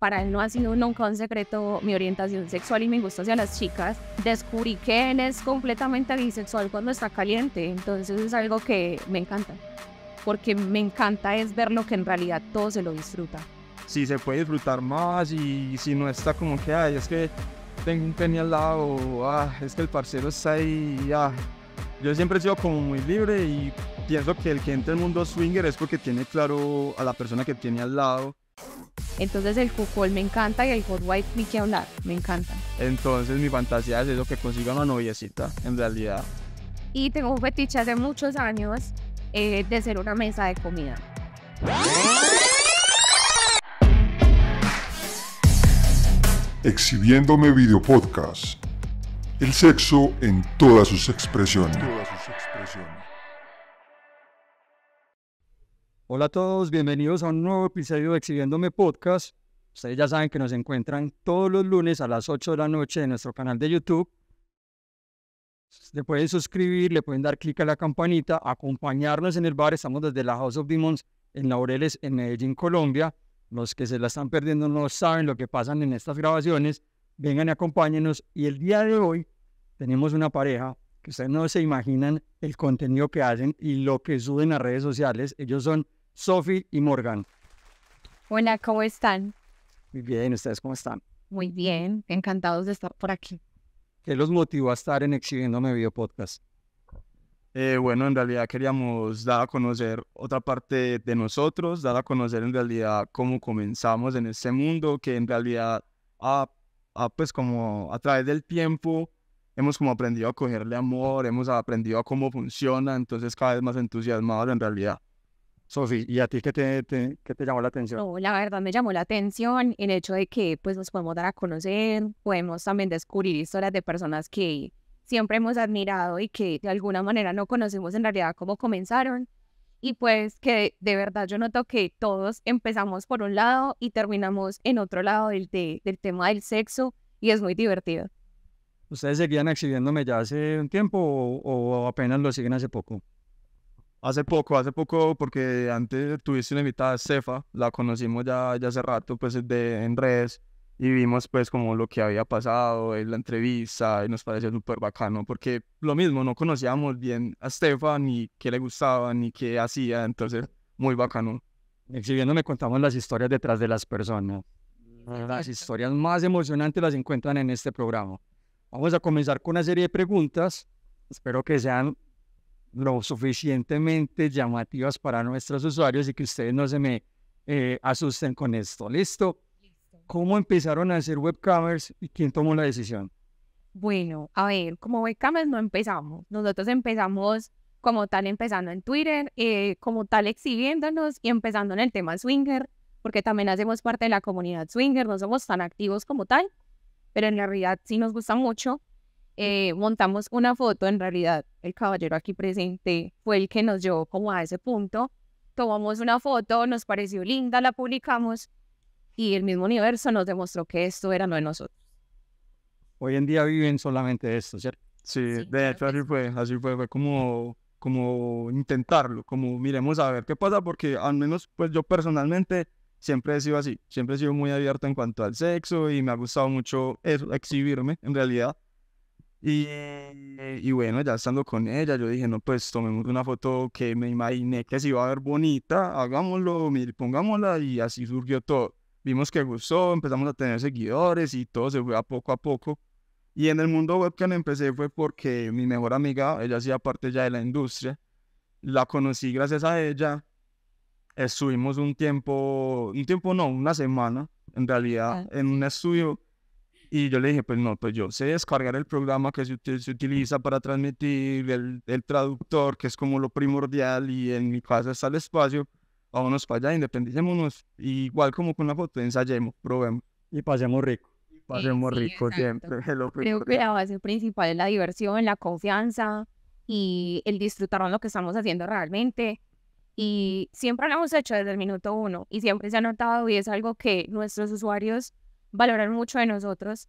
para él no ha sido nunca un secreto mi orientación sexual y mi gusto hacia las chicas. Descubrí que él es completamente bisexual cuando está caliente, entonces es algo que me encanta, porque me encanta es ver lo que en realidad todo se lo disfruta. Si se puede disfrutar más y si no está como que, es que tengo un pene al lado, ah, es que el parcero está ahí, ah". Yo siempre he sido como muy libre y pienso que el que entra en el mundo swinger es porque tiene claro a la persona que tiene al lado entonces el fútbol me encanta y el hot white ni que hablar, me encanta. Entonces mi fantasía es eso, que consiga una noviecita, en realidad. Y tengo un fetiche hace muchos años eh, de ser una mesa de comida. Exhibiéndome Video Podcast. El sexo en todas sus expresiones. Hola a todos, bienvenidos a un nuevo episodio de Exhibiéndome Podcast. Ustedes ya saben que nos encuentran todos los lunes a las 8 de la noche en nuestro canal de YouTube. Le pueden suscribir, le pueden dar clic a la campanita, acompañarnos en el bar. Estamos desde la House of Demons en Laureles, en Medellín, Colombia. Los que se la están perdiendo no saben lo que pasan en estas grabaciones. Vengan y acompáñenos. Y el día de hoy tenemos una pareja que ustedes no se imaginan el contenido que hacen y lo que suben a redes sociales. Ellos son Sophie y Morgan. Hola, ¿cómo están? Muy bien, ¿ustedes cómo están? Muy bien, encantados de estar por aquí. ¿Qué los motivó a estar en Exhibiéndome Video Podcast? Eh, bueno, en realidad queríamos dar a conocer otra parte de nosotros, dar a conocer en realidad cómo comenzamos en este mundo, que en realidad, pues como a través del tiempo, hemos como aprendido a cogerle amor, hemos aprendido a cómo funciona, entonces cada vez más entusiasmados en realidad. Sofi, ¿y a ti qué te, qué te llamó la atención? la verdad me llamó la atención el hecho de que pues, nos podemos dar a conocer, podemos también descubrir historias de personas que siempre hemos admirado y que de alguna manera no conocemos en realidad cómo comenzaron. Y pues que de verdad yo noto que todos empezamos por un lado y terminamos en otro lado del, del tema del sexo y es muy divertido. ¿Ustedes seguían exhibiéndome ya hace un tiempo o apenas lo siguen hace poco? Hace poco, hace poco, porque antes tuviste una invitada, Cefa, la conocimos ya, ya hace rato, pues de, en redes, y vimos pues como lo que había pasado en la entrevista, y nos pareció súper bacano, porque lo mismo, no conocíamos bien a Cefa, ni qué le gustaba, ni qué hacía, entonces muy bacano. Exhibiéndome contamos las historias detrás de las personas. Las historias más emocionantes las encuentran en este programa. Vamos a comenzar con una serie de preguntas, espero que sean lo suficientemente llamativas para nuestros usuarios y que ustedes no se me eh, asusten con esto. ¿Listo? Listo. cómo empezaron a hacer webcamers y quién tomó la decisión? Bueno, a ver, como webcamers no empezamos. Nosotros empezamos como tal empezando en Twitter, eh, como tal exhibiéndonos y empezando en el tema swinger, porque también hacemos parte de la comunidad swinger, no somos tan activos como tal, pero en realidad sí nos gusta mucho. Eh, montamos una foto, en realidad el caballero aquí presente fue el que nos llevó como a ese punto, tomamos una foto, nos pareció linda, la publicamos y el mismo universo nos demostró que esto era no de nosotros. Hoy en día viven solamente esto, ¿cierto? Sí, de hecho así fue, así fue, fue como, como intentarlo, como miremos a ver qué pasa, porque al menos pues yo personalmente siempre he sido así, siempre he sido muy abierto en cuanto al sexo y me ha gustado mucho exhibirme en realidad. Y, y, bueno, ya estando con ella, yo dije, no, pues tomemos una foto que me imaginé que se iba a ver bonita, hagámoslo, pongámosla y así surgió todo. Vimos que gustó, empezamos a tener seguidores y todo se fue a poco a poco. Y en el mundo webcam empecé fue porque mi mejor amiga, ella hacía parte ya de la industria, la conocí gracias a ella, estuvimos un tiempo, un tiempo no, una semana en realidad, ah, en un estudio y yo le dije, pues no, pues yo sé descargar el programa que se, se utiliza para transmitir, el, el, traductor, que es como lo primordial, y en mi casa está el espacio, vámonos para allá, independicémonos, igual como con la foto, ensayemos, probemos. Y pasemos rico. pasemos rico siempre. Creo que la base principal es la diversión, la confianza y el disfrutar con lo que estamos haciendo realmente. Y siempre lo hemos hecho desde el minuto uno y siempre se ha notado y es algo que nuestros usuarios valoran mucho de nosotros,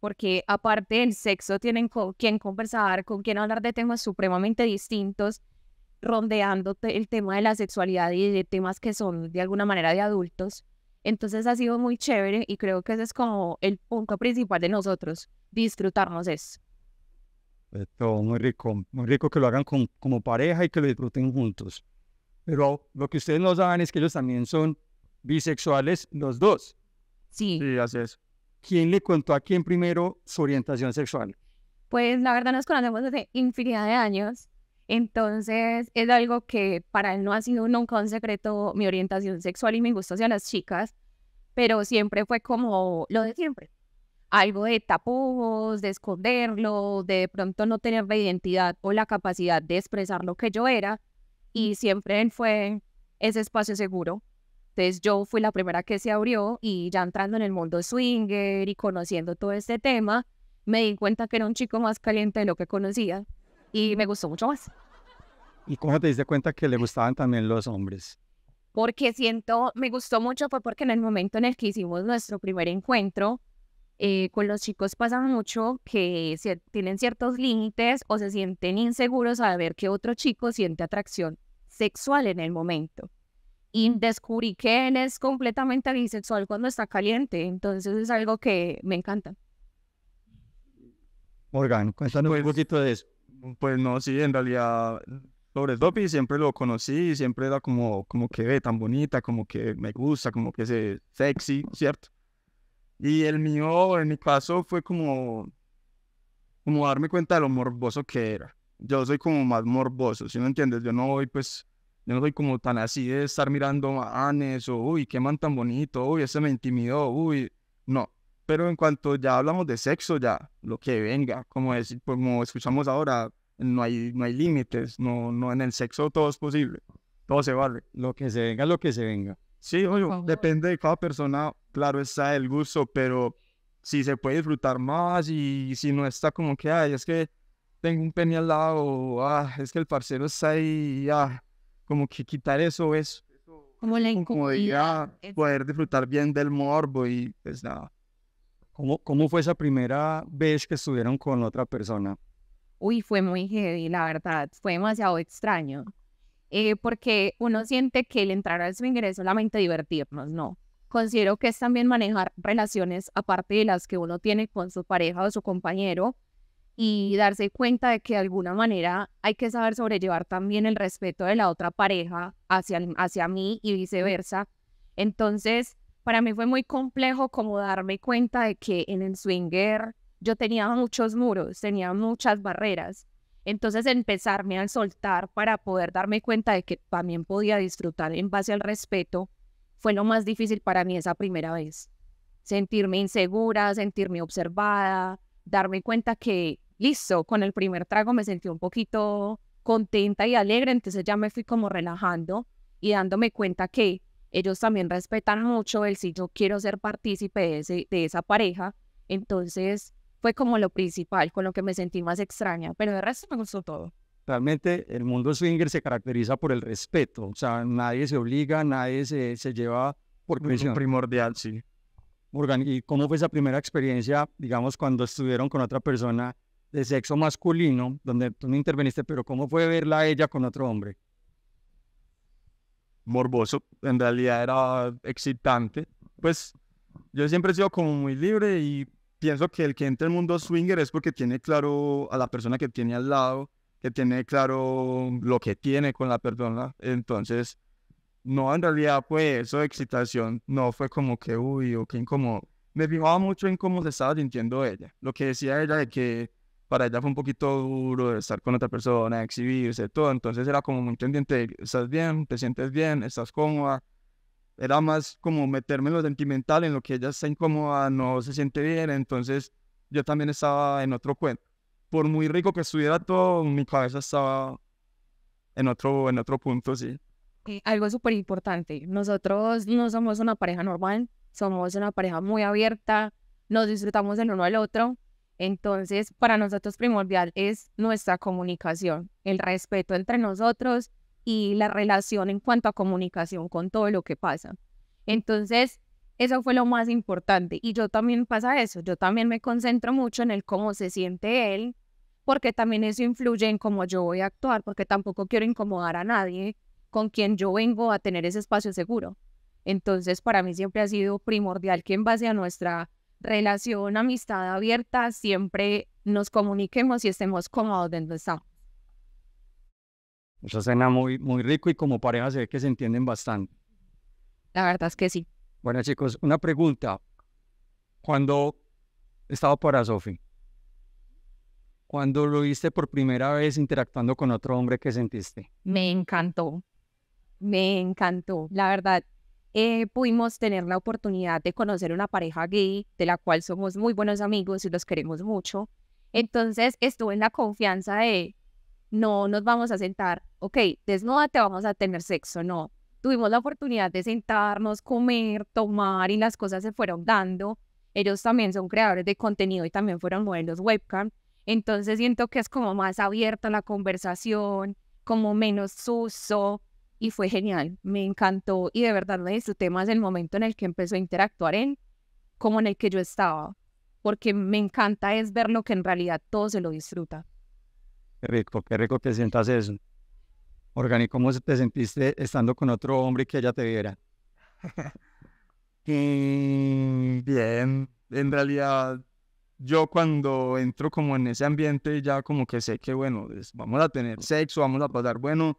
porque aparte del sexo tienen con quien conversar, con quien hablar de temas supremamente distintos, rondeando el tema de la sexualidad y de temas que son de alguna manera de adultos. Entonces ha sido muy chévere y creo que ese es como el punto principal de nosotros, disfrutarnos eso. Todo muy rico, muy rico que lo hagan con, como pareja y que lo disfruten juntos. Pero lo que ustedes no saben es que ellos también son bisexuales los dos. Sí. Sí, ¿Quién le contó a quién primero su orientación sexual? Pues la verdad nos conocemos desde infinidad de años. Entonces es algo que para él no ha sido nunca un secreto mi orientación sexual y mi gusto hacia las chicas, pero siempre fue como lo de siempre. Algo de tapujos, de esconderlo, de, pronto no tener la identidad o la capacidad de expresar lo que yo era. Y mm. siempre fue ese espacio seguro entonces yo fui la primera que se abrió y ya entrando en el mundo swinger y conociendo todo este tema, me di cuenta que era un chico más caliente de lo que conocía y me gustó mucho más. ¿Y cómo te diste cuenta que le gustaban también los hombres? Porque siento, me gustó mucho fue porque en el momento en el que hicimos nuestro primer encuentro, eh, con los chicos pasa mucho que tienen ciertos límites o se sienten inseguros a ver que otro chico siente atracción sexual en el momento y descubrí que él es completamente bisexual cuando está caliente. Entonces es algo que me encanta. Morgan, cuéntanos un pues, poquito de eso. Pues no, sí, en realidad sobre Dopi siempre lo conocí, siempre era como, como que ve tan bonita, como que me gusta, como que es sexy, ¿cierto? Y el mío, en mi caso, fue como, como darme cuenta de lo morboso que era. Yo soy como más morboso, si no entiendes? Yo no voy pues yo no soy como tan así de estar mirando a Anes o, uy, qué man tan bonito, uy, ese me intimidó, uy. No. Pero en cuanto ya hablamos de sexo, ya, lo que venga, como, como escuchamos ahora, no hay, no hay límites, no, no en el sexo todo es posible, todo se vale. Lo que se venga, lo que se venga. Sí, oye, depende de cada persona, claro está el gusto, pero si se puede disfrutar más y si no está como que, ay, es que tengo un pene al lado, ah, es que el parcero está ahí, ah, como que quitar eso es como la incomodidad, poder disfrutar bien del morbo y pues nada. ¿Cómo, ¿Cómo fue esa primera vez que estuvieron con otra persona? Uy, fue muy heavy, la verdad, fue demasiado extraño. Eh, porque uno siente que el entrar al ingreso es solamente divertirnos, no. Considero que es también manejar relaciones aparte de las que uno tiene con su pareja o su compañero, y darse cuenta de que de alguna manera hay que saber sobrellevar también el respeto de la otra pareja hacia, hacia mí y viceversa. Entonces, para mí fue muy complejo como darme cuenta de que en el swinger yo tenía muchos muros, tenía muchas barreras. Entonces empezarme a soltar para poder darme cuenta de que también podía disfrutar en base al respeto fue lo más difícil para mí esa primera vez. Sentirme insegura, sentirme observada, darme cuenta que listo, con el primer trago me sentí un poquito contenta y alegre, entonces ya me fui como relajando y dándome cuenta que ellos también respetan mucho el si yo quiero ser partícipe de, ese, de esa pareja, entonces fue como lo principal, con lo que me sentí más extraña, pero de resto me gustó todo. Realmente el mundo swinger se caracteriza por el respeto, o sea, nadie se obliga, nadie se, se lleva por Primordial, sí. Morgan, ¿y cómo fue esa primera experiencia, digamos, cuando estuvieron con otra persona de sexo masculino, donde tú no interveniste, pero ¿cómo fue verla ella con otro hombre? Morboso, en realidad era excitante. Pues yo siempre he sido como muy libre y pienso que el que entra en el mundo swinger es porque tiene claro a la persona que tiene al lado, que tiene claro lo que tiene con la persona. Entonces, no, en realidad fue eso excitación, no fue como que, uy, o que incómodo. Me fijaba mucho en cómo se estaba sintiendo ella. Lo que decía ella de que para ella fue un poquito duro estar con otra persona, exhibirse, todo. Entonces era como muy pendiente, estás bien, te sientes bien, estás cómoda. Era más como meterme en lo sentimental, en lo que ella está incómoda, no se siente bien. Entonces yo también estaba en otro cuento. Por muy rico que estuviera todo, mi cabeza estaba en otro, en otro punto, sí. algo súper importante. Nosotros no somos una pareja normal, somos una pareja muy abierta, nos disfrutamos el uno al otro entonces, para nosotros primordial es nuestra comunicación, el respeto entre nosotros y la relación en cuanto a comunicación con todo lo que pasa. Entonces, eso fue lo más importante. Y yo también pasa eso, yo también me concentro mucho en el cómo se siente él, porque también eso influye en cómo yo voy a actuar, porque tampoco quiero incomodar a nadie con quien yo vengo a tener ese espacio seguro. Entonces, para mí siempre ha sido primordial que en base a nuestra relación, amistad abierta, siempre nos comuniquemos y estemos cómodos de estamos. Eso suena muy, muy rico y como pareja se ve que se entienden bastante. La verdad es que sí. Bueno, chicos, una pregunta. Cuando estaba para Sofi, cuando lo viste por primera vez interactuando con otro hombre, ¿qué sentiste? Me encantó. Me encantó. La verdad, eh, pudimos tener la oportunidad de conocer una pareja gay, de la cual somos muy buenos amigos y los queremos mucho. Mm. Entonces estuve en la confianza de, no nos vamos a sentar, ok, desnuda te vamos a tener sexo, no. Tuvimos la oportunidad de sentarnos, comer, tomar y las cosas se fueron dando. Ellos también son creadores de contenido y también fueron modelos webcam. Entonces siento que es como más abierta la conversación, como menos suso, y fue genial, me encantó y de verdad me disfruté más el momento en el que empezó a interactuar en como en el que yo estaba, porque me encanta es ver lo que en realidad todo se lo disfruta. Qué rico, qué rico que sientas eso. Organi, ¿cómo te sentiste estando con otro hombre que ella te viera? Bien, en realidad yo cuando entro como en ese ambiente ya como que sé que bueno, vamos a tener sexo, vamos a pasar bueno,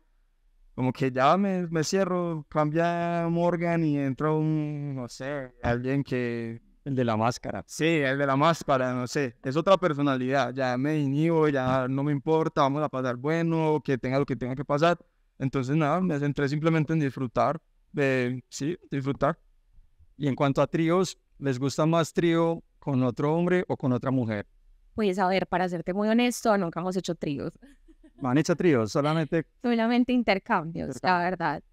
como que ya me, cierro, cambia Morgan y entra un, no sé, alguien que... El de la máscara. Sí, el de la máscara, no sé. Es otra personalidad. Ya me inhibo, ya no me importa, vamos a pasar bueno, que tenga lo que tenga que pasar. Entonces, nada, me centré simplemente en disfrutar. De, sí, disfrutar. Y en cuanto a tríos, ¿les gusta más trío con otro hombre o con otra mujer? Pues a ver, para serte muy honesto, nunca hemos hecho tríos. No han hecho tríos, solamente. Solamente intercambios, intercambios, la verdad.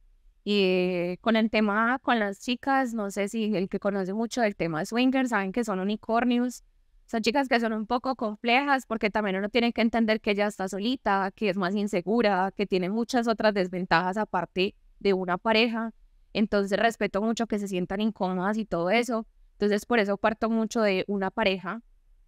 Y eh, con el tema, con las chicas, no sé si el que conoce mucho del tema de swingers, saben que son unicornios. Son chicas que son un poco complejas porque también uno tiene que entender que ella está solita, que es más insegura, que tiene muchas otras desventajas aparte de una pareja. Entonces respeto mucho que se sientan incómodas y todo eso. Entonces por eso parto mucho de una pareja,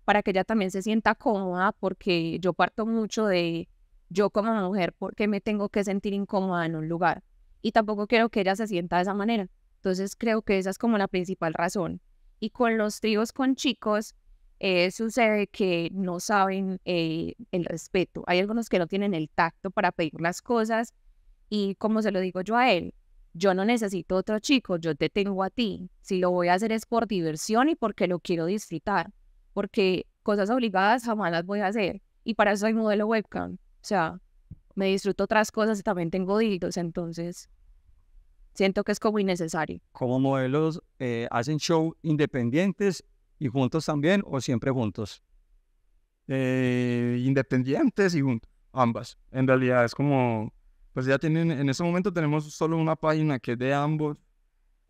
para que ella también se sienta cómoda, porque yo parto mucho de yo como mujer, ¿por qué me tengo que sentir incómoda en un lugar? Y tampoco quiero que ella se sienta de esa manera. Entonces creo que esa es como la principal razón. Y con los tríos con chicos, eh, sucede que no saben eh, el respeto. Hay algunos que no tienen el tacto para pedir las cosas. Y como se lo digo yo a él, yo no necesito otro chico, yo te tengo a ti. Si lo voy a hacer es por diversión y porque lo quiero disfrutar. Porque cosas obligadas jamás las voy a hacer. Y para eso hay modelo webcam. O sea, me disfruto otras cosas y también tengo dildos, entonces siento que es como innecesario. ¿Como modelos eh, hacen show independientes y juntos también o siempre juntos? Mm. Eh, independientes y juntos, ambas. En realidad es como, pues ya tienen, en ese momento tenemos solo una página que es de ambos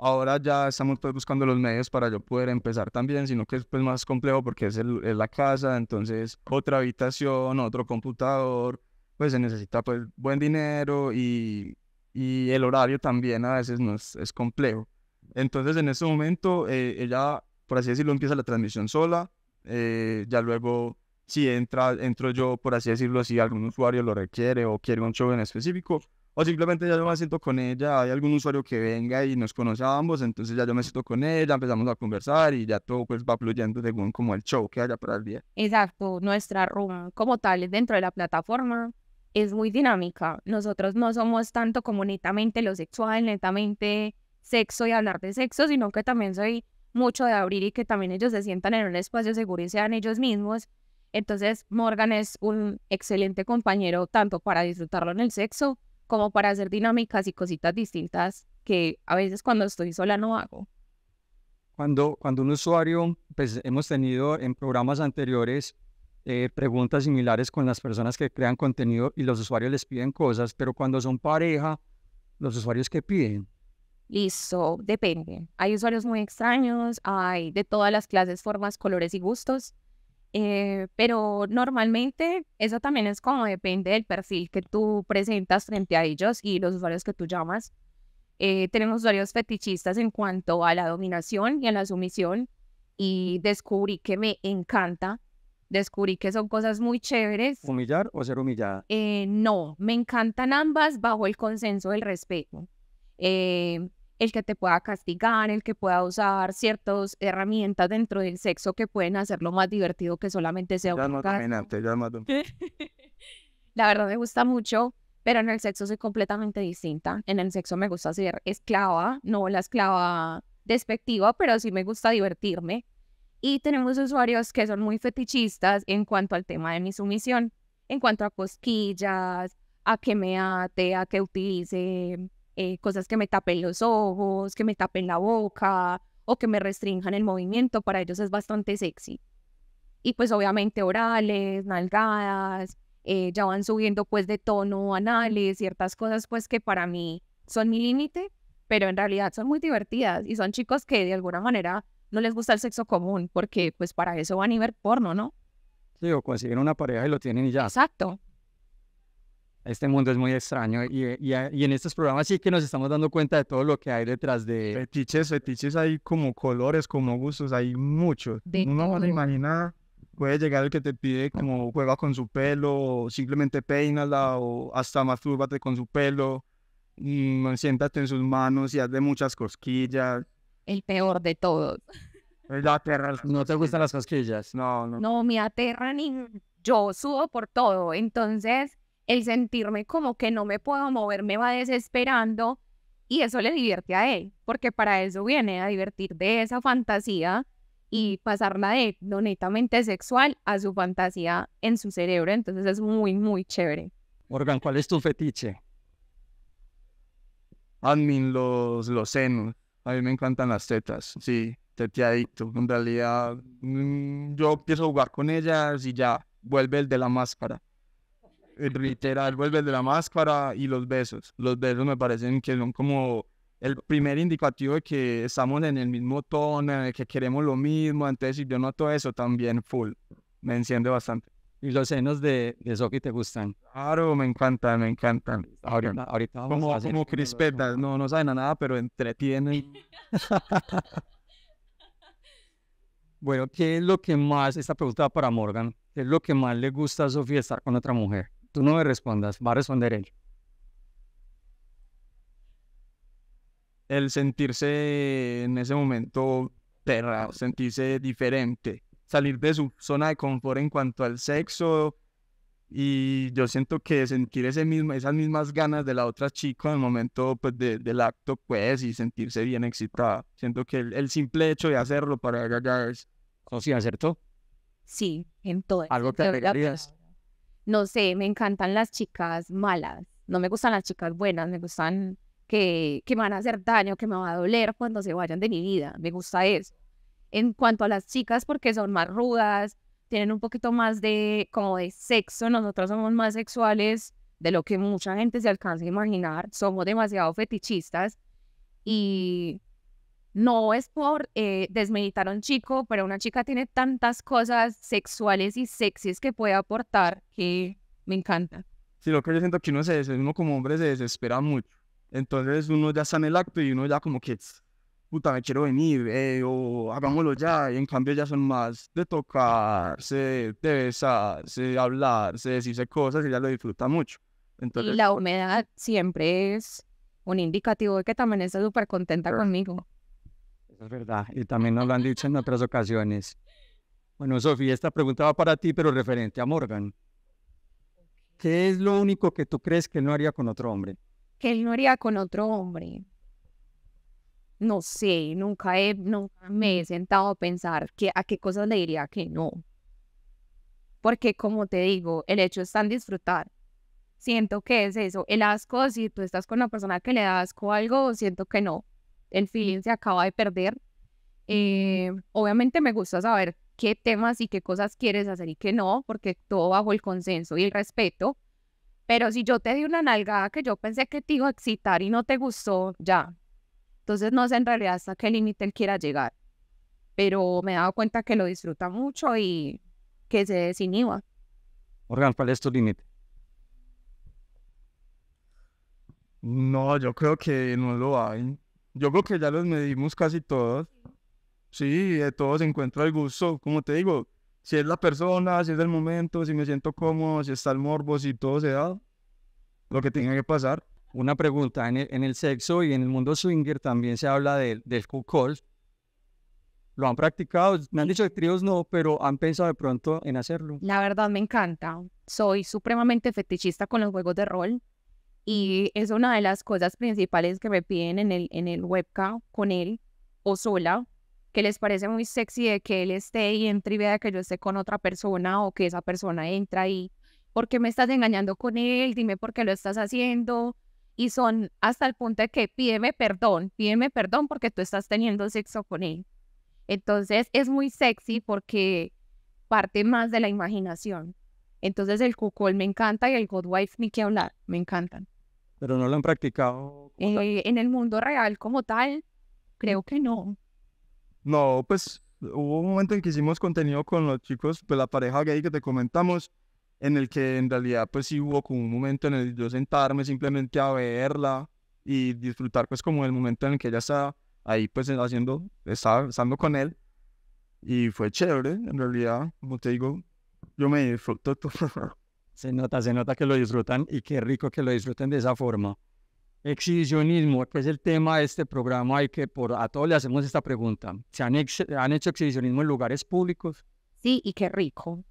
ahora ya estamos pues, buscando los medios para yo poder empezar también, sino que es pues más complejo porque es, la casa, entonces otra habitación, otro computador, pues se necesita pues buen dinero y, el horario también a veces no es, complejo. Entonces en ese momento eh, ella, por así decirlo, empieza la transmisión sola, eh, ya luego si entra, entro yo, por así decirlo, si algún usuario lo requiere o quiere un show en específico, o simplemente ya yo me siento con ella, hay algún usuario que venga y nos conoce ambos, entonces ya yo me siento con ella, empezamos a conversar y ya todo pues va fluyendo según como el show que haya para el día. Exacto, nuestra room como tal dentro de la plataforma es muy dinámica. Nosotros no somos tanto como netamente lo sexual, netamente sexo y hablar de sexo, sino que también soy mucho de abrir y que también ellos se sientan en un espacio seguro y sean ellos mismos. Entonces Morgan es un excelente compañero tanto para disfrutarlo en el sexo como para hacer dinámicas y cositas distintas que a veces cuando estoy sola no hago. Cuando, cuando un usuario, pues hemos tenido en programas anteriores eh, preguntas similares con las personas que crean contenido y los usuarios les piden cosas, pero cuando son pareja, los usuarios que piden. Listo, depende. Hay usuarios muy extraños, hay de todas las clases, formas, colores y gustos. Eh, pero normalmente eso también es como depende del perfil que tú presentas frente a ellos y los usuarios que tú llamas. Eh, tenemos usuarios fetichistas en cuanto a la dominación y a la sumisión y descubrí que me encanta. Descubrí que son cosas muy chéveres. ¿Humillar o ser humillada? Eh, no, me encantan ambas bajo el consenso del respeto. Eh, el que te pueda castigar, el que pueda usar ciertas herramientas dentro del sexo que pueden hacerlo más divertido que solamente sea un caminante, La verdad me gusta mucho, pero en el sexo soy completamente distinta. En el sexo me gusta ser esclava, no la esclava despectiva, pero sí me gusta divertirme. Y tenemos usuarios que son muy fetichistas en cuanto al tema de mi sumisión, en cuanto a cosquillas, a que me ate, a que utilice eh, cosas que me tapen los ojos, que me tapen la boca o que me restrinjan el movimiento, para ellos es bastante sexy. Y pues obviamente orales, nalgadas, eh, ya van subiendo pues de tono, anales, ciertas cosas pues que para mí son mi límite, pero en realidad son muy divertidas y son chicos que de alguna manera no les gusta el sexo común porque pues para eso van a ver porno, ¿no? Sí, o consiguen una pareja y lo tienen y ya. Exacto. Este mundo es muy extraño y, y, en estos programas sí que nos estamos dando cuenta de todo lo que hay detrás de... Fetiches, fetiches hay como colores, como gustos, hay muchos. Uno no imagina, puede llegar el que te pide como juega con su pelo, o simplemente peínala o hasta mastúrbate con su pelo, y, siéntate en sus manos y hazle muchas cosquillas. El peor de todos. La ¿No te gustan las cosquillas? No, no. No, me aterran y yo subo por todo. Entonces, el sentirme como que no me puedo mover me va desesperando y eso le divierte a él, porque para eso viene a divertir de esa fantasía y pasarla de lo netamente sexual a su fantasía en su cerebro. Entonces es muy, muy chévere. Morgan, ¿cuál es tu fetiche? Admin, ah, los, los senos. A mí me encantan las tetas, sí, teteadito. En realidad, mm, yo empiezo a jugar con ellas y ya vuelve el de la máscara. Eh, literal, vuelve de la máscara y los besos. Los besos me parecen que son como el primer indicativo de que estamos en el mismo tono, que queremos lo mismo. Entonces, yo noto eso también, full, me enciende bastante. ¿Y los senos de, de te gustan? Claro, me encantan, me encantan. Ahorita, ahorita vamos como, a hacer como crispetas, no, no saben a nada, pero entretienen. bueno, ¿qué es lo que más, esta pregunta para Morgan, qué es lo que más le gusta a Sofía estar con otra mujer? Tú no me respondas, va a responder él. El sentirse en ese momento perra, sentirse diferente, salir de su zona de confort en cuanto al sexo. Y yo siento que sentir ese mismo, esas mismas ganas de la otra chica en el momento pues, del acto, pues, y sentirse bien excitada. Siento que el, simple hecho de hacerlo para es... ¿O sí, acertó? Sí, en todo. ¿Algo que agregarías? no sé, me encantan las chicas malas, no me gustan las chicas buenas, me gustan que, me van a hacer daño, que me va a doler cuando se vayan de mi vida, me gusta eso. En cuanto a las chicas, porque son más rudas, tienen un poquito más de como de sexo, nosotros somos más sexuales de lo que mucha gente se alcanza a imaginar, somos demasiado fetichistas y no es por eh, desmeditar a un chico, pero una chica tiene tantas cosas sexuales y sexys que puede aportar que me encanta. Sí, lo que yo siento que uno, se, uno como hombre se desespera mucho. Entonces uno ya está en el acto y uno ya como que, puta, me quiero venir, eh, o hagámoslo ya. Y en cambio ya son más de tocarse, de besarse, hablarse, decirse cosas y ya lo disfruta mucho. Entonces, y la humedad siempre es un indicativo de que también está súper contenta conmigo es verdad. Y también nos lo han dicho en otras ocasiones. Bueno, Sofía, esta pregunta va para ti, pero referente a Morgan. ¿Qué es lo único que tú crees que él no haría con otro hombre? Que él no haría con otro hombre. No sé, nunca, he, me he sentado a pensar que, a qué cosas le diría que no. Porque como te digo, el hecho es tan disfrutar. Siento que es eso, el asco, si tú estás con una persona que le da asco algo, siento que no el feeling se acaba de perder. Eh, obviamente me gusta saber qué temas y qué cosas quieres hacer y qué no, porque todo bajo el consenso y el respeto. Pero si yo te di una nalgada que yo pensé que te iba a excitar y no te gustó, ya. Entonces no sé en realidad hasta qué límite él quiera llegar. Pero me he dado cuenta que lo disfruta mucho y que se desinhiba. Organ, ¿cuál es tu límite? No, yo creo que no lo hay. Yo creo que ya los medimos casi todos. Sí, de eh, todos encuentro el gusto. Como te digo, si es la persona, si es el momento, si me siento cómodo, si está el morbo, si todo se da, lo que tenga que pasar. Una pregunta, en el, sexo y en el mundo swinger también se habla de, del cuckold. ¿Lo han practicado? Me han dicho que tríos no, pero han pensado de pronto en hacerlo. La verdad me encanta. Soy supremamente fetichista con los juegos de rol. Y es una de las cosas principales que me piden en el, en el webcam con él o sola, que les parece muy sexy de que él esté y entre y vea que yo esté con otra persona o que esa persona entra y, ¿por qué me estás engañando con él? Dime por qué lo estás haciendo. Y son hasta el punto de que pídeme perdón, pídeme perdón porque tú estás teniendo sexo con él. Entonces es muy sexy porque parte más de la imaginación. Entonces el Cucol me encanta y el Wife, ni que hablar, me encantan pero no lo han practicado. Eh, en el mundo real como tal, creo que no. No, pues hubo un momento en que hicimos contenido con los chicos, pues la pareja gay que te comentamos, en el que en realidad pues sí hubo como un momento en el que yo sentarme simplemente a verla y disfrutar pues como el momento en el que ella está ahí pues haciendo, estaba estando con él y fue chévere, en realidad, como te digo, yo me disfruto todo. Se nota, se nota que lo disfrutan y qué rico que lo disfruten de esa forma. Exhibicionismo, que es el tema de este programa y que por, a todos le hacemos esta pregunta. ¿Se han, han hecho exhibicionismo en lugares públicos? Sí, y qué rico.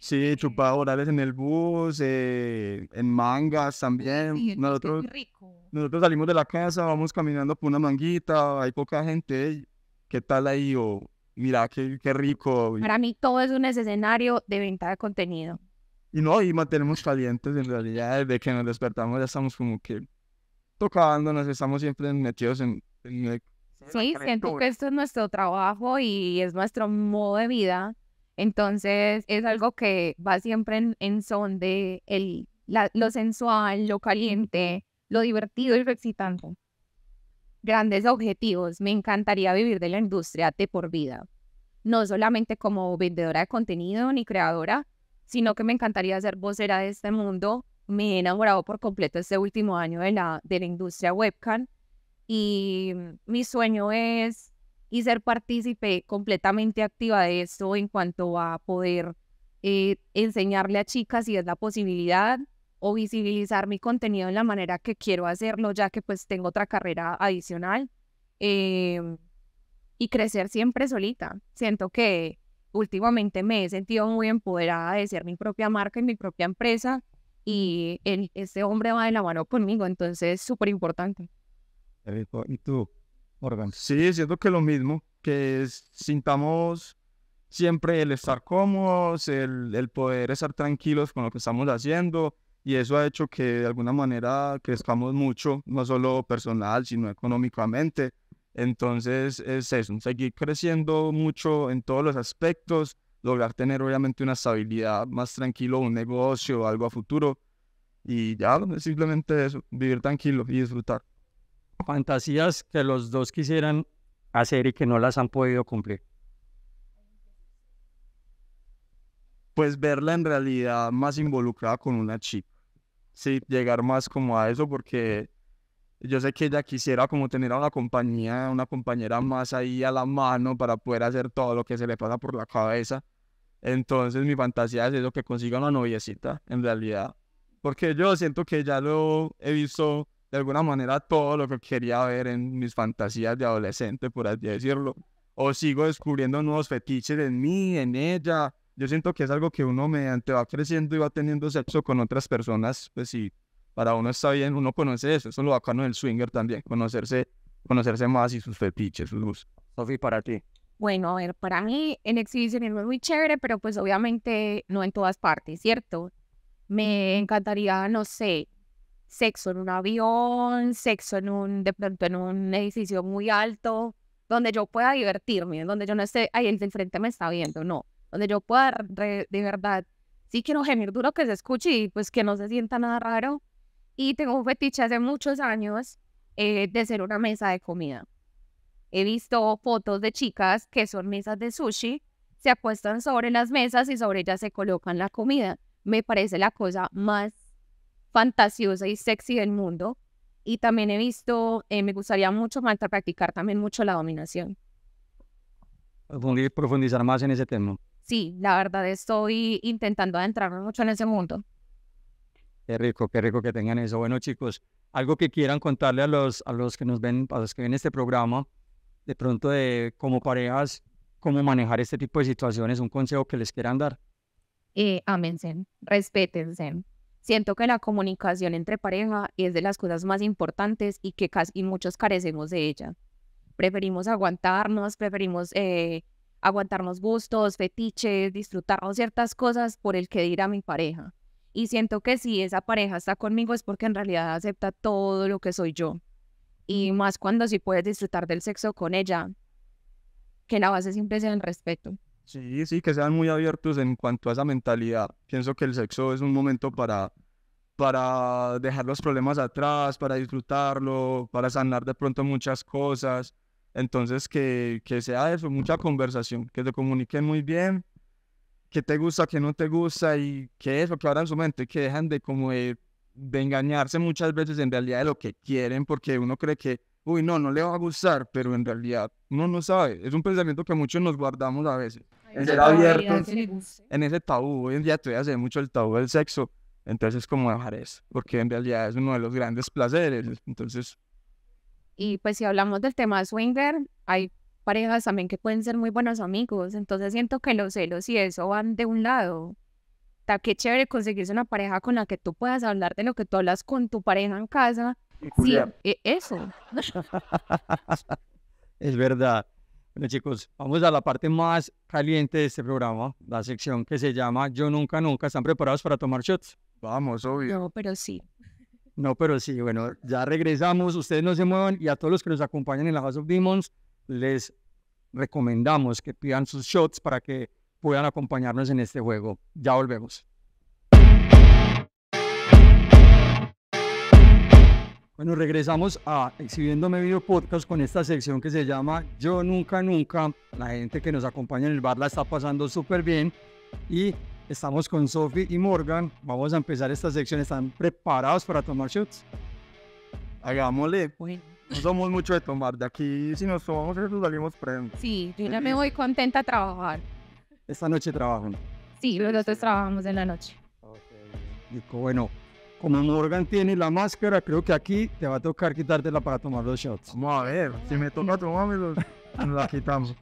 Sí, chupado orales en el bus, eh, en mangas también. Sí, nosotros, rico. nosotros salimos de la casa, vamos caminando por una manguita, hay poca gente. ¿Qué tal ahí? O mira, qué, qué rico. Para mí todo es un escenario de venta de contenido. Y no, y mantenemos calientes en realidad, desde que nos despertamos ya estamos como que tocándonos, estamos siempre metidos en... sí, siento que esto es nuestro trabajo y es nuestro modo de vida, entonces es algo que va siempre en, son de el, lo sensual, lo caliente, lo divertido y lo excitante. Grandes objetivos, me encantaría vivir de la industria de por vida, no solamente como vendedora de contenido ni creadora, sino que me encantaría ser vocera de este mundo. Me he enamorado por completo este último año de la, de la industria webcam y mi sueño es y ser partícipe completamente activa de esto en cuanto a poder eh, enseñarle a chicas si es la posibilidad o visibilizar mi contenido en la manera que quiero hacerlo, ya que pues tengo otra carrera adicional em, y crecer siempre solita. Siento que últimamente me he sentido muy empoderada de ser mi propia marca y mi propia empresa y el, este hombre va de la mano conmigo, entonces es súper importante. ¿Y tú, Morgan? Sí, siento que lo mismo, que sintamos siempre el estar cómodos, el, el, poder estar tranquilos con lo que estamos haciendo y eso ha hecho que de alguna manera crezcamos mucho, no solo personal, sino económicamente entonces es eso, seguir creciendo mucho en todos los aspectos, lograr tener obviamente una estabilidad más tranquilo, un negocio, algo a futuro. Y ya, simplemente eso, vivir tranquilo y disfrutar. Fantasías que los dos quisieran hacer y que no las han podido cumplir. Pues verla en realidad más involucrada con una chip. Sí, llegar más como a eso porque yo sé que ella quisiera como tener a una compañía, una compañera más ahí a la mano para poder hacer todo lo que se le pasa por la cabeza. Entonces mi fantasía es eso, que consiga una noviecita, en realidad. Porque yo siento que ya lo he visto de alguna manera todo lo que quería ver en mis fantasías de adolescente, por así decirlo. O sigo descubriendo nuevos fetiches en mí, en ella. Yo siento que es algo que uno mediante va creciendo y va teniendo sexo con otras personas, pues sí, para uno está bien, uno conoce eso, eso es lo bacano del swinger también, conocerse, conocerse más y sus fetiches, sus gustos. Sofi, para ti. Bueno, a ver, para mí en exhibición es muy chévere, pero pues obviamente no en todas partes, ¿cierto? Me encantaría, no sé, sexo en un avión, sexo en un, de pronto en un edificio muy alto, donde yo pueda divertirme, donde yo no esté, ahí el de frente me está viendo, no, donde yo pueda de verdad, sí quiero gemir duro que se escuche y pues que no se sienta nada raro, y tengo un fetiche hace muchos años eh, de ser una mesa de comida. He visto fotos de chicas que son mesas de sushi, se acuestan sobre las mesas y sobre ellas se colocan la comida. Me parece la cosa más fantasiosa y sexy del mundo. Y también he visto, eh, me gustaría mucho más practicar también mucho la dominación. Profundizar más en ese tema. Sí, la verdad estoy intentando adentrarme mucho en ese mundo. Qué rico, qué rico que tengan eso. Bueno, chicos, algo que quieran contarle a los, a los que nos ven, a los que ven este programa, de pronto de como parejas, cómo manejar este tipo de situaciones, un consejo que les quieran dar. Eh, ámense, respétense. Siento que la comunicación entre pareja es de las cosas más importantes y que casi muchos carecemos de ella. Preferimos aguantarnos, preferimos eh, aguantarnos gustos, fetiches, disfrutarnos ciertas cosas por el que dirá mi pareja y siento que si esa pareja está conmigo es porque en realidad acepta todo lo que soy yo. Y más cuando sí puedes disfrutar del sexo con ella, que la base siempre sea el respeto. Sí, sí, que sean muy abiertos en cuanto a esa mentalidad. Pienso que el sexo es un momento para, para dejar los problemas atrás, para disfrutarlo, para sanar de pronto muchas cosas. Entonces, que, que sea eso, mucha conversación, que te comuniquen muy bien, qué te gusta, qué no te gusta y qué es lo que ahora en su mente, que dejan de como de, engañarse muchas veces en realidad de lo que quieren, porque uno cree que, uy, no, no le va a gustar, pero en realidad uno no sabe. Es un pensamiento que muchos nos guardamos a veces. en ser abierto, en ese tabú. Hoy en día todavía se ve mucho el tabú del sexo, entonces como dejar eso, porque en realidad es uno de los grandes placeres. Entonces... Y pues si hablamos del tema swinger, hay parejas también que pueden ser muy buenos amigos, entonces siento que los celos y eso van de un lado. Está qué chévere conseguirse una pareja con la que tú puedas hablar de lo que tú hablas con tu pareja en casa. Sí, e, eso. es verdad. Bueno, chicos, vamos a la parte más caliente de este programa, la sección que se llama Yo Nunca Nunca. ¿Están preparados para tomar shots? Vamos, obvio. No, pero sí. No, pero sí. Bueno, ya regresamos. Ustedes no se muevan y a todos los que nos acompañan en la House of Demons, les recomendamos que pidan sus shots para que puedan acompañarnos en este juego. Ya volvemos. Bueno, regresamos a Exhibiéndome Video Podcast con esta sección que se llama Yo Nunca Nunca. La gente que nos acompaña en el bar la está pasando súper bien. Y estamos con Sophie y Morgan. Vamos a empezar esta sección. ¿Están preparados para tomar shots? Hagámosle. No somos mucho de tomar. De aquí, si nos tomamos eso, salimos prendos. Sí, yo me voy contenta a trabajar. Esta noche trabajan? Sí, nosotros trabajamos en la noche. Okay. bueno, como Morgan tiene la máscara, creo que aquí te va a tocar quitártela para tomar los shots. Vamos a ver, si me toca la quitamos.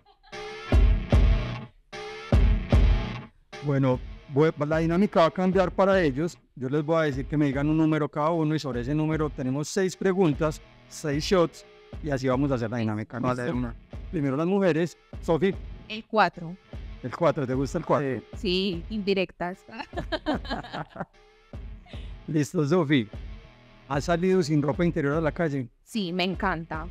Bueno, la dinámica va a cambiar para ellos. Yo les voy a decir que me digan un número cada uno y sobre ese número tenemos seis preguntas seis shots y así vamos a hacer la dinámica. Primero las mujeres. Sofi. El 4. El 4, ¿te gusta el 4? Sí. indirectas. Listo, Sofi. ¿Has salido sin ropa interior a la calle? Sí, me encanta.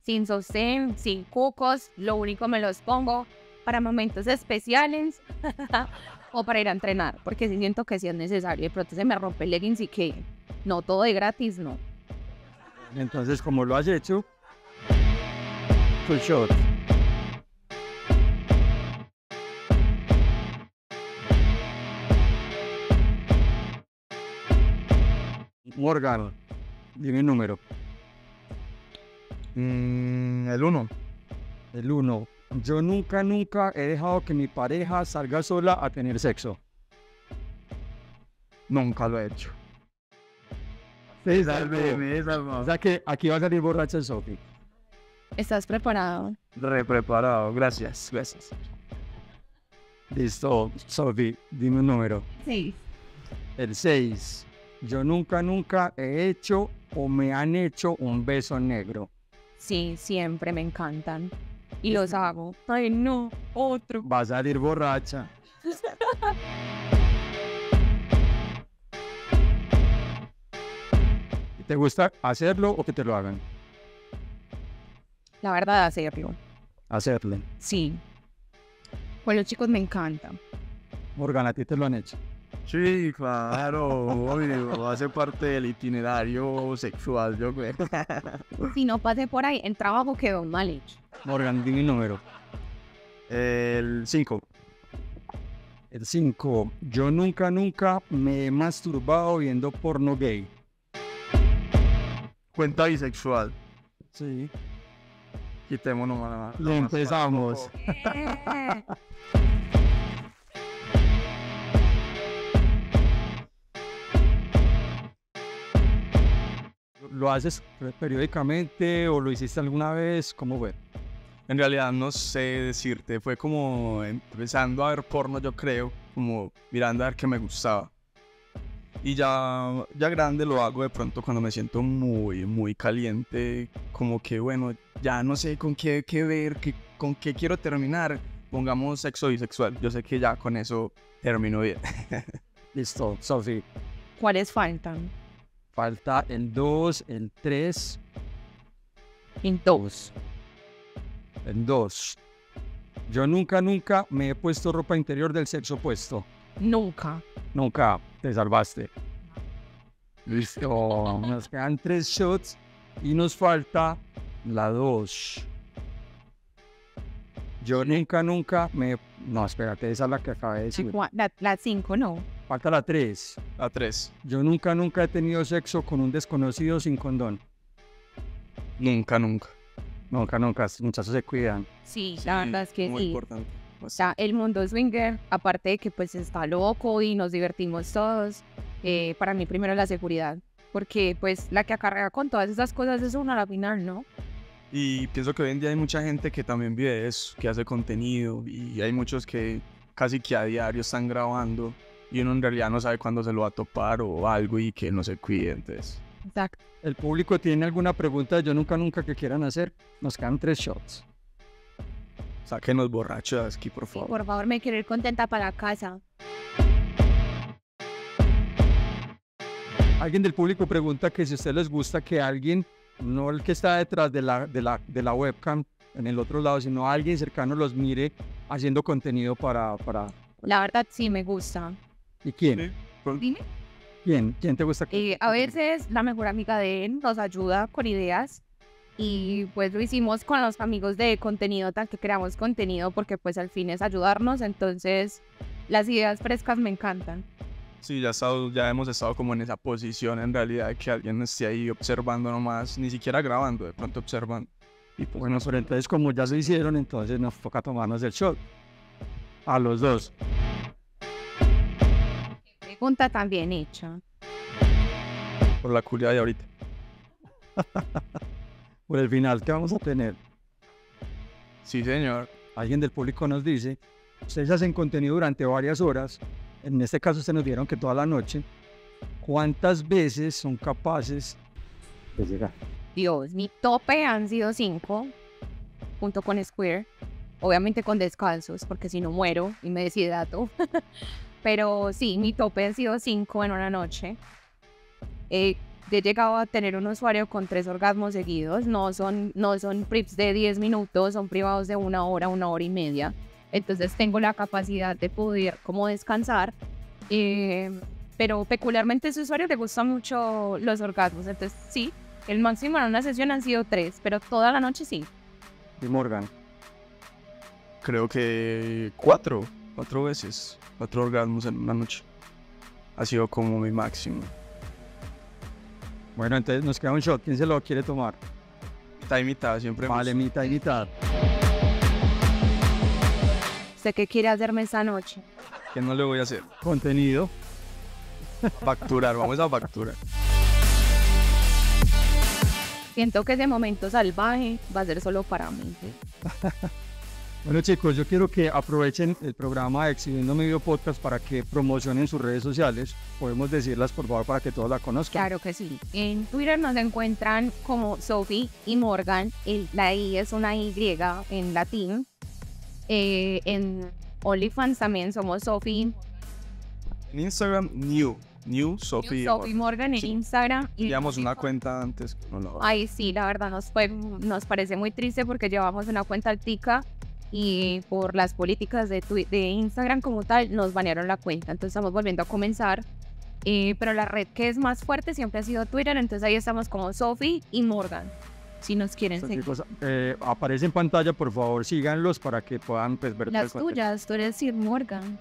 Sin sostén, sin cucos, lo único me los pongo para momentos especiales o para ir a entrenar, porque sí siento que sí es necesario. De pronto se me rompe el leggings y que no todo es gratis, no. Entonces, como lo has hecho, full shot. Morgan, dime el número. Mm, el 1. El 1. Yo nunca, nunca he dejado que mi pareja salga sola a tener sexo. Nunca lo he hecho. Sí, me O sea que aquí va a salir borracha el Sofi. ¿Estás preparado? Re preparado, gracias, gracias. Listo, Sofi, dime un número. Seis. El 6. Yo nunca, nunca he hecho o me han hecho un beso negro. Sí, siempre me encantan. Y los hago. Ay, no, otro. Va a salir borracha. ¿Te gusta hacerlo o que te lo hagan? La verdad, hacerlo. Hacerle. Sí. Pues los chicos me encantan. Morgan, ¿a ti te lo han hecho? Sí, claro, hace parte del itinerario sexual, yo creo. Si no pasé por ahí, el trabajo quedó mal hecho. Morgan, dime el número. El 5. El 5. Yo nunca, nunca me he masturbado viendo porno gay cuenta bisexual. Sí. Quitémonos más. Lo empezamos. ¿Lo haces periódicamente o lo hiciste alguna vez? ¿Cómo fue? En realidad no sé decirte, fue como empezando a ver porno yo creo, como mirando a ver qué me gustaba. Y ya, ya grande lo hago de pronto cuando me siento muy, muy caliente, como que bueno, ya no sé con qué, qué ver, con qué quiero terminar. Pongamos sexo bisexual. Yo sé que ya con eso termino bien. Listo, Sophie. ¿Cuáles faltan? Falta en dos, en tres. En dos. En dos. Yo nunca, nunca me he puesto ropa interior del sexo opuesto. Nunca. Nunca te salvaste. Listo. Nos quedan tres shots y nos falta la dos. Yo nunca, nunca me. No, espérate, esa es la que acabé de decir. La cinco, no. Falta la tres, La tres, Yo nunca, nunca he tenido sexo con un desconocido sin condón. Nunca, nunca. Nunca, nunca. Muchachos se cuidan. Sí, la verdad es que muy importante. O sea, el mundo swinger, aparte de que pues está loco y nos divertimos todos, eh, para mí primero la seguridad, porque pues la que acarrea con todas esas cosas es una al la final, ¿no? Y pienso que hoy en día hay mucha gente que también vive eso, que hace contenido y hay muchos que casi que a diario están grabando y uno en realidad no sabe cuándo se lo va a topar o algo y que no se cuide, entonces. Exacto. ¿El público tiene alguna pregunta? Yo nunca, nunca que quieran hacer. Nos quedan tres shots. Sáquenos borrachos aquí, por favor. Por favor, me quiero ir contenta para casa. Alguien del público pregunta que si a usted les gusta que alguien, no el que está detrás de la, de la, de la webcam en el otro lado, sino alguien cercano los mire haciendo contenido para... para... La verdad sí me gusta. ¿Y quién? Pues. Dime. ¿Quién? ¿Quién te gusta? Que... Eh, a veces la mejor amiga de él nos ayuda con ideas y pues lo hicimos con los amigos de contenido tal que creamos contenido porque pues al fin es ayudarnos entonces las ideas frescas me encantan Sí, ya, ya hemos estado como en esa posición en realidad de que alguien esté ahí observando nomás, ni siquiera grabando, de pronto observando. Y pues, bueno, sobre entonces como ya se hicieron, entonces nos toca tomarnos el shot. A los dos. pregunta tan hecha. Por la culia de ahorita. por el final que vamos a tener. Sí, señor. Alguien del público nos dice, ustedes hacen contenido durante varias horas, en este caso se nos dieron que toda la noche, ¿cuántas veces son capaces de llegar? Dios, mi tope han sido cinco, junto con Square, obviamente con descalzos, porque si no muero y me deshidrato. Pero sí, mi tope han sido cinco en una noche. Eh, he llegado a tener un usuario con tres orgasmos seguidos, no son, no son prips de 10 minutos, son privados de una hora, una hora y media. Entonces tengo la capacidad de poder como descansar. Eh, pero peculiarmente a ese usuario le gustan mucho los orgasmos. Entonces sí, el máximo en una sesión han sido tres, pero toda la noche sí. De Morgan? Creo que cuatro, cuatro veces, cuatro orgasmos en una noche. Ha sido como mi máximo. Bueno, entonces nos queda un shot. ¿Quién se lo quiere tomar? Mitad y mitad, siempre. Vale, mi mitad y mitad. Sé que quiere hacerme esa noche? ¿Qué no le voy a hacer? Contenido. Facturar, vamos a facturar. Siento que ese momento salvaje va a ser solo para mí. Bueno chicos, yo quiero que aprovechen el programa Exhibiendo Medio Podcast para que promocionen sus redes sociales. Podemos decirlas por favor para que todos la conozcan. Claro que sí. En Twitter nos encuentran como Sophie y Morgan. la I es una Y en latín. Eh, en OnlyFans también somos Sophie. En Instagram, New. New Sophie, New Sophie Morgan en Instagram. Y una cuenta antes. Ay, sí, la verdad nos, fue, nos parece muy triste porque llevamos una cuenta altica y por las políticas de, de Instagram como tal nos banearon la cuenta. Entonces estamos volviendo a comenzar. Eh, pero la red que es más fuerte siempre ha sido Twitter, entonces ahí estamos como Sophie y Morgan, si nos quieren seguir. Eh, aparece en pantalla, por favor, síganlos para que puedan pues, ver Las tuyas, tú eres Sir Morgan.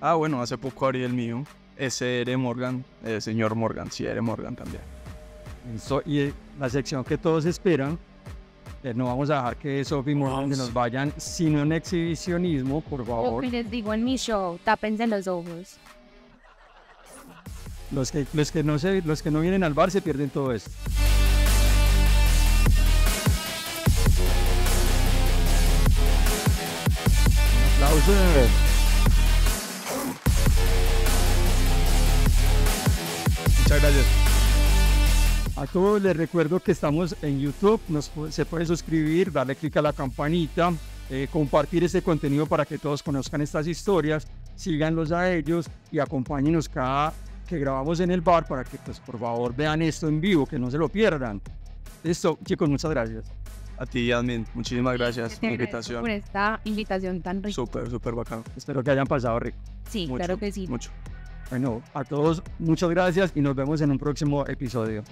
Ah, bueno, hace poco abrí el mío. SR Morgan, eh, señor Morgan, Sir Morgan también. y eh, la sección que todos esperan eh, no vamos a dejar que Sophie Morgan ah, se nos vayan sin un exhibicionismo, por favor. Lo que les digo en mi show, tapense los ojos. Los que, que no se, los que no vienen al bar se pierden todo esto. Aplausos. Muchas gracias. A todos les recuerdo que estamos en YouTube, se puede suscribir, darle clic a la campanita, eh, compartir este contenido para que todos conozcan estas historias, síganlos a ellos y acompáñenos cada que grabamos en el bar para que pues, por favor vean esto en vivo, que no se lo pierdan. Esto, chicos, muchas gracias. A ti, admin, muchísimas gracias por invitación. Por esta invitación tan rica. Súper, súper bacano. Espero que hayan pasado rico. Sí, claro que sí. Mucho. Bueno, a todos muchas gracias y nos vemos en un próximo episodio.